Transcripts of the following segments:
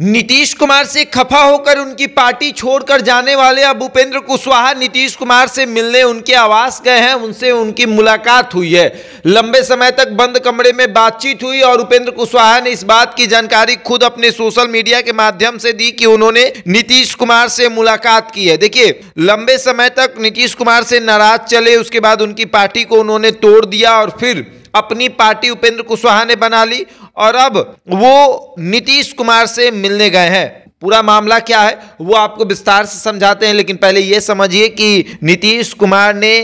नीतीश कुमार से खफा होकर उनकी पार्टी छोड़कर जाने वाले अब उपेंद्र कुशवाहा नीतीश कुमार से मिलने उनके आवास गए हैं उनसे उनकी मुलाकात हुई है लंबे समय तक बंद कमरे में बातचीत हुई और उपेंद्र कुशवाहा ने इस बात की जानकारी खुद अपने सोशल मीडिया के माध्यम से दी कि उन्होंने नीतीश कुमार से मुलाकात की है देखिए लंबे समय तक नीतीश कुमार से नाराज चले उसके बाद उनकी पार्टी को उन्होंने तोड़ दिया और फिर अपनी पार्टी उपेंद्र कुशवाहा ने बना ली और अब वो नीतीश कुमार से मिलने गए हैं पूरा मामला क्या है वो आपको विस्तार से समझाते हैं लेकिन पहले ये समझिए कि नीतीश कुमार ने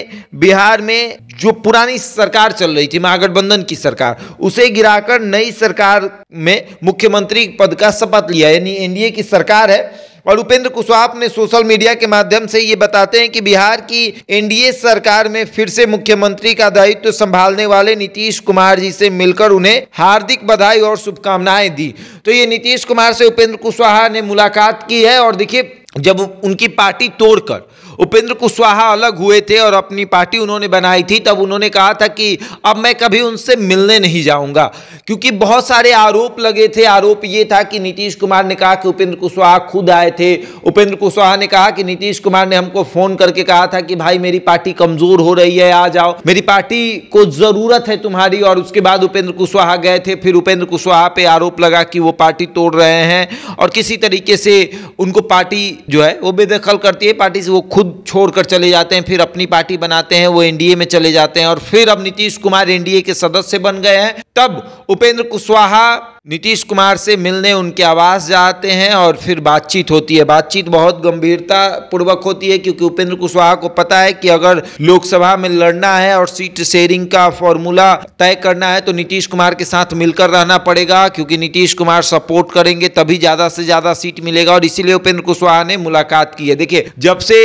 बिहार में जो पुरानी सरकार चल रही थी महागठबंधन की सरकार उसे गिराकर नई सरकार में मुख्यमंत्री पद का शपथ लिया यानी एनडीए की सरकार है और उपेंद्र कुशवाहा ने सोशल मीडिया के माध्यम से ये बताते हैं कि बिहार की एनडीए सरकार में फिर से मुख्यमंत्री का दायित्व तो संभालने वाले नीतीश कुमार जी से मिलकर उन्हें हार्दिक बधाई और शुभकामनाएं दी तो ये नीतीश कुमार से उपेंद्र कुशवाहा ने मुलाकात की है और देखिए जब उनकी पार्टी तोड़कर उपेंद्र कुशवाहा अलग हुए थे और अपनी पार्टी उन्होंने बनाई थी तब उन्होंने कहा था कि अब मैं कभी उनसे मिलने नहीं जाऊंगा क्योंकि बहुत सारे आरोप लगे थे आरोप ये था कि नीतीश कुमार ने कहा कि उपेंद्र कुशवाहा खुद आए थे उपेंद्र कुशवाहा ने कहा कि नीतीश कुमार ने हमको फ़ोन करके कहा था कि भाई मेरी पार्टी कमज़ोर हो रही है आ जाओ मेरी पार्टी को ज़रूरत है तुम्हारी और उसके बाद उपेंद्र कुशवाहा गए थे फिर उपेंद्र कुशवाहा पर आरोप लगा कि वो पार्टी तोड़ रहे हैं और किसी तरीके से उनको पार्टी जो है वो बेदखल करती है पार्टी से वो खुद छोड़कर चले जाते हैं फिर अपनी पार्टी बनाते हैं वो एनडीए में चले जाते हैं और फिर अब नीतीश कुमार एनडीए के सदस्य बन गए हैं तब उपेंद्र कुशवाहा नीतीश कुमार से मिलने उनके आवास जाते हैं और फिर बातचीत होती है बातचीत बहुत गंभीरता पूर्वक होती है क्योंकि उपेंद्र कुशवाहा को पता है कि अगर लोकसभा में लड़ना है और सीट शेयरिंग का फॉर्मूला तय करना है तो नीतीश कुमार के साथ मिलकर रहना पड़ेगा क्योंकि नीतीश कुमार सपोर्ट करेंगे तभी ज़्यादा से ज़्यादा सीट मिलेगा और इसीलिए उपेंद्र कुशवाहा ने मुलाकात की है देखिये जब से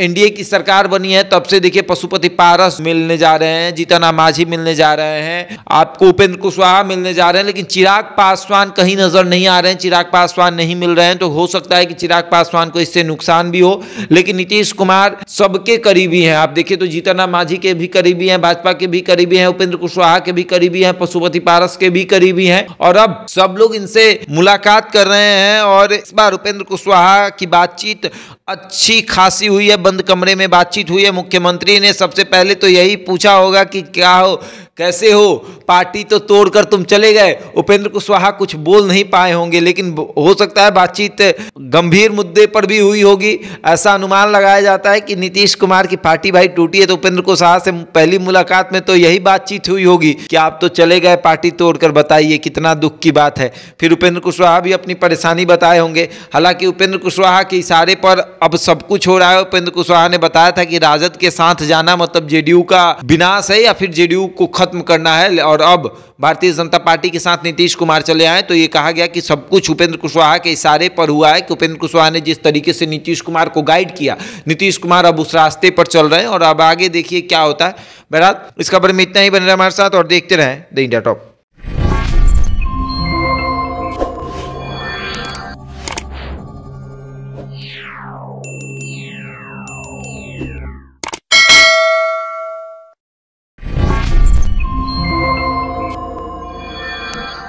एनडीए की सरकार बनी है तब से देखिए पशुपति पारस मिलने जा रहे हैं जीतन माझी मिलने जा रहे हैं आपको उपेंद्र कुशवाहा मिलने जा रहे हैं लेकिन चिराग पासवान कहीं नजर नहीं आ रहे हैं चिराग पासवान नहीं मिल रहे हैं तो हो सकता है कि चिराग पासवान को इससे नुकसान भी हो लेकिन नीतीश कुमार सबके करीबी हैं आप देखिए तो जीतन माझी के भी करीबी हैं भाजपा के भी करीबी हैं उपेंद्र कुशवाहा के भी करीबी हैं पशुपति पारस के भी करीबी हैं और अब सब लोग इनसे मुलाकात कर रहे हैं और इस बार उपेंद्र कुशवाहा की बातचीत अच्छी खासी हुई है बंद कमरे में बातचीत हुई है मुख्यमंत्री ने सबसे पहले तो यही पूछा होगा कि क्या हो कैसे हो पार्टी तो तोड़कर तुम चले गए उपेंद्र कुशवाहा कुछ बोल नहीं पाए होंगे लेकिन हो सकता है बातचीत गंभीर मुद्दे पर भी हुई होगी ऐसा अनुमान लगाया जाता है कि नीतीश कुमार की पार्टी भाई टूटी है तो उपेंद्र कुशवाहा से पहली मुलाकात में तो यही बातचीत हुई होगी कि आप तो चले गए पार्टी तोड़कर बताइए कितना दुख की बात है फिर उपेंद्र कुशवाहा भी अपनी परेशानी बताए होंगे हालांकि उपेंद्र कुशवाहा के इशारे पर अब सब कुछ हो रहा है उपेंद्र कुशवाहा ने बताया था कि राजद के साथ जाना मतलब जेडीयू का विनाश है या फिर जेडीयू को खत्म करना है और अब भारतीय जनता पार्टी के साथ नीतीश कुमार चले आए तो ये कहा गया कि सब कुछ उपेंद्र कुशवाहा के इशारे पर हुआ है कि उपेंद्र कुशवाहा ने जिस तरीके से नीतीश कुमार को गाइड किया नीतीश कुमार अब उस रास्ते पर चल रहे हैं और अब आगे देखिए क्या होता है बहरा इस खबर में इतना ही बन रहा है हमारे साथ और देखते रहें द इंडिया टॉप